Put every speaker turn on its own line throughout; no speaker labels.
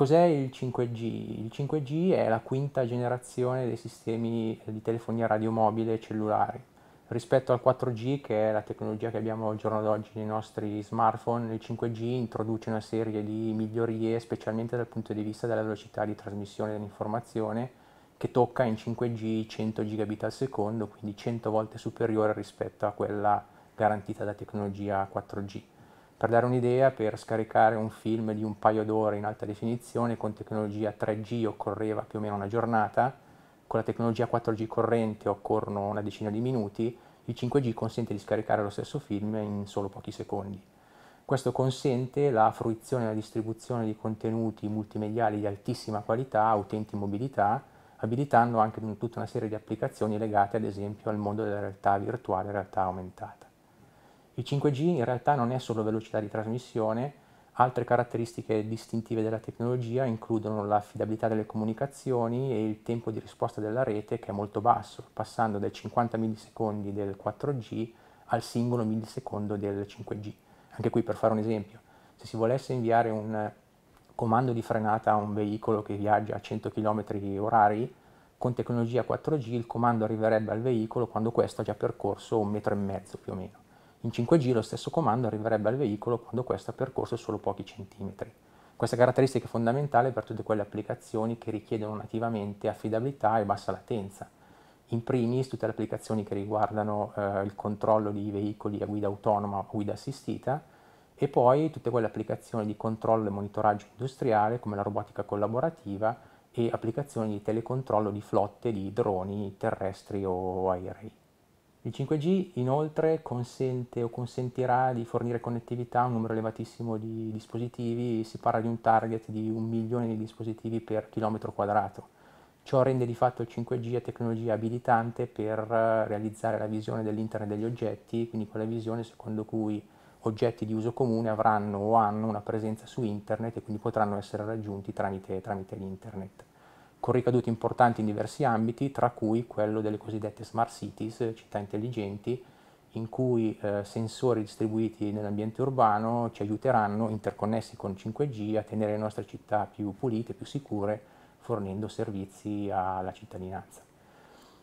Cos'è il 5G? Il 5G è la quinta generazione dei sistemi di telefonia radiomobile e cellulari. Rispetto al 4G, che è la tecnologia che abbiamo al giorno d'oggi nei nostri smartphone, il 5G introduce una serie di migliorie, specialmente dal punto di vista della velocità di trasmissione dell'informazione, che tocca in 5G 100 gigabit al secondo, quindi 100 volte superiore rispetto a quella garantita da tecnologia 4G. Per dare un'idea, per scaricare un film di un paio d'ore in alta definizione con tecnologia 3G occorreva più o meno una giornata, con la tecnologia 4G corrente occorrono una decina di minuti, il 5G consente di scaricare lo stesso film in solo pochi secondi. Questo consente la fruizione e la distribuzione di contenuti multimediali di altissima qualità a utenti in mobilità, abilitando anche tutta una serie di applicazioni legate ad esempio al mondo della realtà virtuale e realtà aumentata. Il 5G in realtà non è solo velocità di trasmissione, altre caratteristiche distintive della tecnologia includono l'affidabilità delle comunicazioni e il tempo di risposta della rete che è molto basso, passando dai 50 millisecondi del 4G al singolo millisecondo del 5G. Anche qui per fare un esempio, se si volesse inviare un comando di frenata a un veicolo che viaggia a 100 km orari, con tecnologia 4G il comando arriverebbe al veicolo quando questo ha già percorso un metro e mezzo più o meno. In 5G lo stesso comando arriverebbe al veicolo quando questo ha percorso solo pochi centimetri. Questa caratteristica è fondamentale per tutte quelle applicazioni che richiedono nativamente affidabilità e bassa latenza. In primis tutte le applicazioni che riguardano eh, il controllo di veicoli a guida autonoma o guida assistita e poi tutte quelle applicazioni di controllo e monitoraggio industriale come la robotica collaborativa e applicazioni di telecontrollo di flotte di droni terrestri o aerei. Il 5G inoltre consente o consentirà di fornire connettività a un numero elevatissimo di dispositivi, si parla di un target di un milione di dispositivi per chilometro quadrato. Ciò rende di fatto il 5G a tecnologia abilitante per eh, realizzare la visione dell'internet degli oggetti, quindi quella visione secondo cui oggetti di uso comune avranno o hanno una presenza su internet e quindi potranno essere raggiunti tramite, tramite internet con ricadute importanti in diversi ambiti, tra cui quello delle cosiddette smart cities, città intelligenti, in cui eh, sensori distribuiti nell'ambiente urbano ci aiuteranno, interconnessi con 5G, a tenere le nostre città più pulite, più sicure, fornendo servizi alla cittadinanza.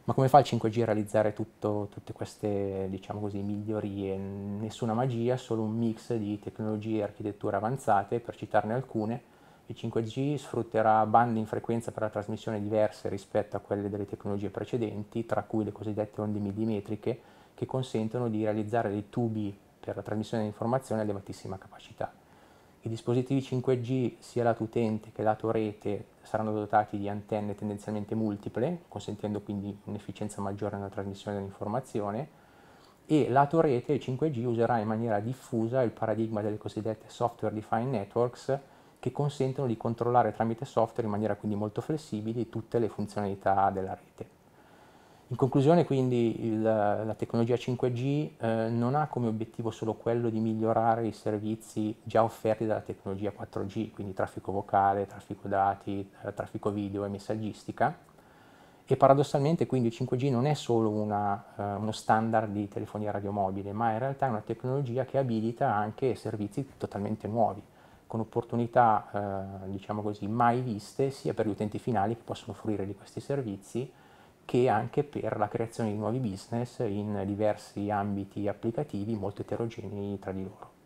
Ma come fa il 5G a realizzare tutto, tutte queste diciamo così, migliorie? Nessuna magia, solo un mix di tecnologie e architetture avanzate, per citarne alcune, il 5G sfrutterà bande in frequenza per la trasmissione diverse rispetto a quelle delle tecnologie precedenti, tra cui le cosiddette onde millimetriche, che consentono di realizzare dei tubi per la trasmissione di informazioni a elevatissima capacità. I dispositivi 5G, sia lato utente che lato rete, saranno dotati di antenne tendenzialmente multiple, consentendo quindi un'efficienza maggiore nella trasmissione dell'informazione, e lato rete il 5G userà in maniera diffusa il paradigma delle cosiddette software defined networks, che consentono di controllare tramite software in maniera quindi molto flessibile tutte le funzionalità della rete. In conclusione quindi il, la tecnologia 5G eh, non ha come obiettivo solo quello di migliorare i servizi già offerti dalla tecnologia 4G, quindi traffico vocale, traffico dati, eh, traffico video e messaggistica, e paradossalmente quindi il 5G non è solo una, eh, uno standard di telefonia radiomobile, ma in realtà è una tecnologia che abilita anche servizi totalmente nuovi con opportunità eh, diciamo così, mai viste sia per gli utenti finali che possono fruire di questi servizi che anche per la creazione di nuovi business in diversi ambiti applicativi molto eterogenei tra di loro.